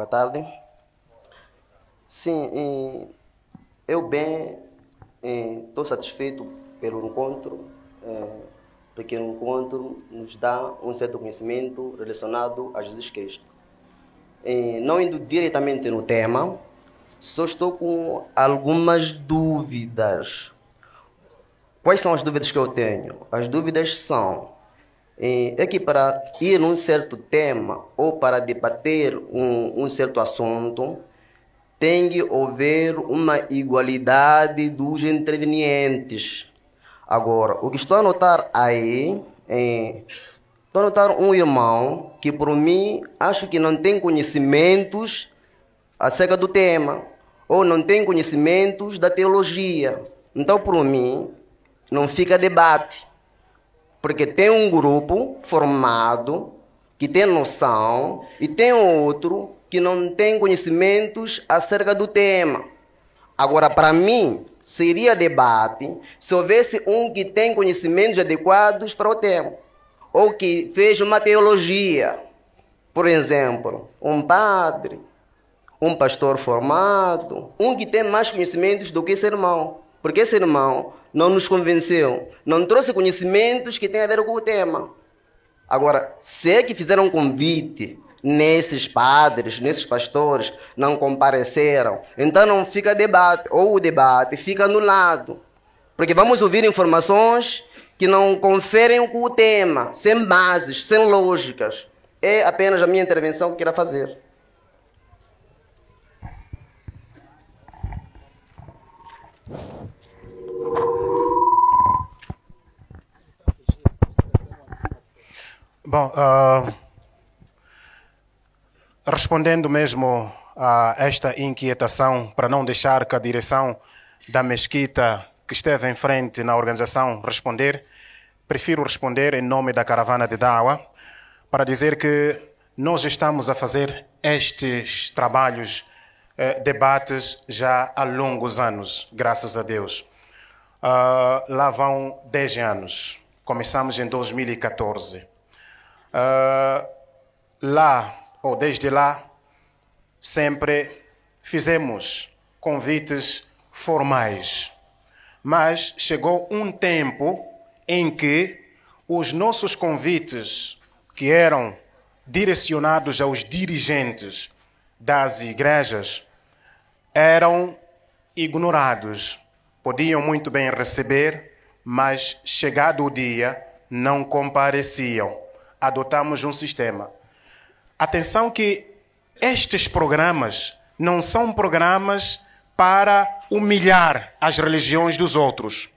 Boa tarde. Sim, eu bem estou satisfeito pelo encontro, é, porque o encontro nos dá um certo conhecimento relacionado a Jesus Cristo. Não indo diretamente no tema, só estou com algumas dúvidas. Quais são as dúvidas que eu tenho? As dúvidas são é que para ir num certo tema ou para debater um, um certo assunto, tem que haver uma igualdade dos intervenientes. Agora, o que estou a notar aí é. Estou a notar um irmão que, por mim, acho que não tem conhecimentos acerca do tema, ou não tem conhecimentos da teologia. Então, por mim, não fica debate. Porque tem um grupo formado que tem noção e tem outro que não tem conhecimentos acerca do tema. Agora, para mim, seria debate se houvesse um que tem conhecimentos adequados para o tema, ou que fez uma teologia. Por exemplo, um padre, um pastor formado, um que tem mais conhecimentos do que esse irmão. Porque esse irmão não nos convenceu, não trouxe conhecimentos que têm a ver com o tema. Agora, se é que fizeram convite nesses padres, nesses pastores, não compareceram, então não fica debate, ou o debate fica anulado. Porque vamos ouvir informações que não conferem com o tema, sem bases, sem lógicas. É apenas a minha intervenção que eu quero fazer. Bom, uh, respondendo mesmo a esta inquietação, para não deixar que a direção da mesquita que esteve em frente na organização responder, prefiro responder em nome da caravana de Dawa, para dizer que nós estamos a fazer estes trabalhos, eh, debates, já há longos anos, graças a Deus. Uh, lá vão 10 anos. Começamos em 2014. Ah, lá, ou desde lá, sempre fizemos convites formais. Mas chegou um tempo em que os nossos convites, que eram direcionados aos dirigentes das igrejas, eram ignorados. Podiam muito bem receber, mas chegado o dia, não compareciam adotamos um sistema. Atenção que estes programas não são programas para humilhar as religiões dos outros.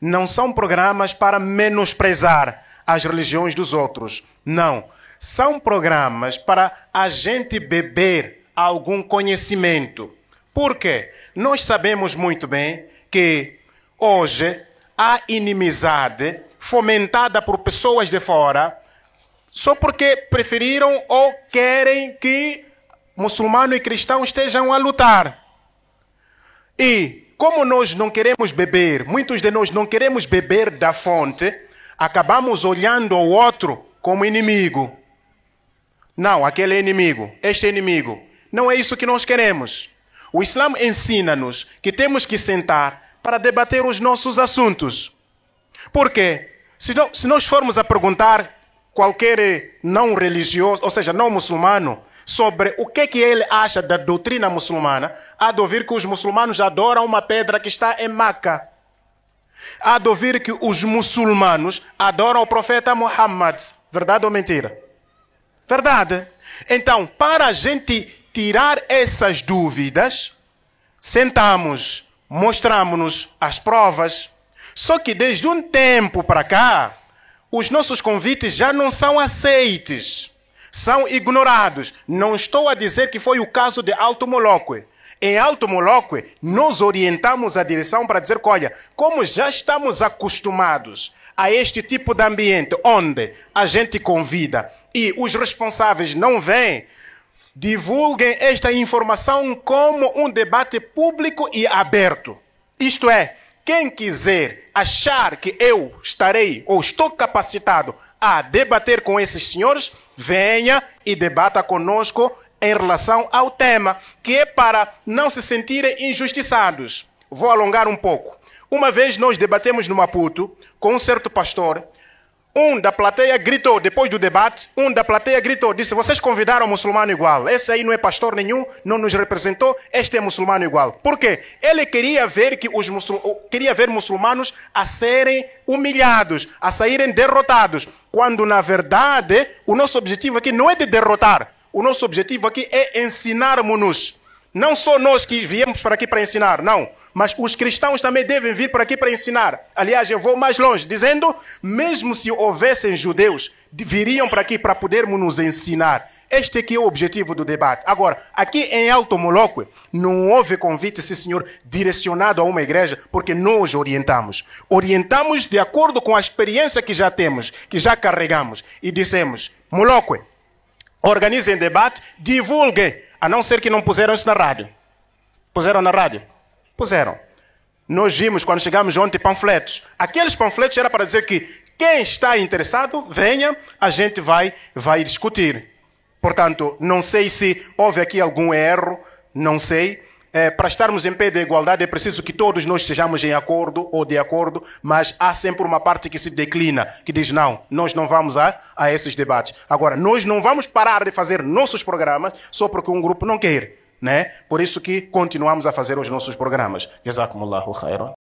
Não são programas para menosprezar as religiões dos outros. Não. São programas para a gente beber algum conhecimento. Por quê? Nós sabemos muito bem que hoje a inimizade fomentada por pessoas de fora só porque preferiram ou querem que muçulmano e cristão estejam a lutar. E como nós não queremos beber, muitos de nós não queremos beber da fonte, acabamos olhando o outro como inimigo. Não, aquele é inimigo, este é inimigo. Não é isso que nós queremos. O Islã ensina-nos que temos que sentar para debater os nossos assuntos. Por quê? Se, se nós formos a perguntar qualquer não religioso, ou seja, não muçulmano, sobre o que, que ele acha da doutrina muçulmana, há de ouvir que os muçulmanos adoram uma pedra que está em Maca. Há de ouvir que os muçulmanos adoram o profeta Muhammad. Verdade ou mentira? Verdade. Então, para a gente tirar essas dúvidas, sentamos, mostramos-nos as provas. Só que desde um tempo para cá, os nossos convites já não são aceites, são ignorados. Não estou a dizer que foi o caso de Alto Moloque. Em Alto Moloque, nós orientamos a direção para dizer que, olha, como já estamos acostumados a este tipo de ambiente, onde a gente convida e os responsáveis não vêm, divulguem esta informação como um debate público e aberto. Isto é, quem quiser achar que eu estarei ou estou capacitado a debater com esses senhores, venha e debata conosco em relação ao tema, que é para não se sentirem injustiçados. Vou alongar um pouco. Uma vez nós debatemos no Maputo com um certo pastor um da plateia gritou, depois do debate, um da plateia gritou, disse: Vocês convidaram muçulmano igual. Esse aí não é pastor nenhum, não nos representou, este é muçulmano igual. Por quê? Ele queria ver, que os muçul... queria ver muçulmanos a serem humilhados, a saírem derrotados. Quando, na verdade, o nosso objetivo aqui não é de derrotar, o nosso objetivo aqui é ensinarmos-nos não só nós que viemos para aqui para ensinar, não, mas os cristãos também devem vir para aqui para ensinar. Aliás, eu vou mais longe, dizendo: mesmo se houvessem judeus, viriam para aqui para podermos nos ensinar. Este aqui é o objetivo do debate. Agora, aqui em Alto Moloque, não houve convite, esse senhor, direcionado a uma igreja, porque nós orientamos. Orientamos de acordo com a experiência que já temos, que já carregamos. E dissemos: Moloque, organizem debate, divulguem a não ser que não puseram isso na rádio. Puseram na rádio? Puseram. Nós vimos quando chegamos ontem panfletos. Aqueles panfletos era para dizer que quem está interessado, venha, a gente vai, vai discutir. Portanto, não sei se houve aqui algum erro, não sei é, para estarmos em pé de igualdade é preciso que todos nós estejamos em acordo ou de acordo, mas há sempre uma parte que se declina, que diz não, nós não vamos a, a esses debates. Agora, nós não vamos parar de fazer nossos programas só porque um grupo não quer. Né? Por isso que continuamos a fazer os nossos programas. Jazakumullahu khairan.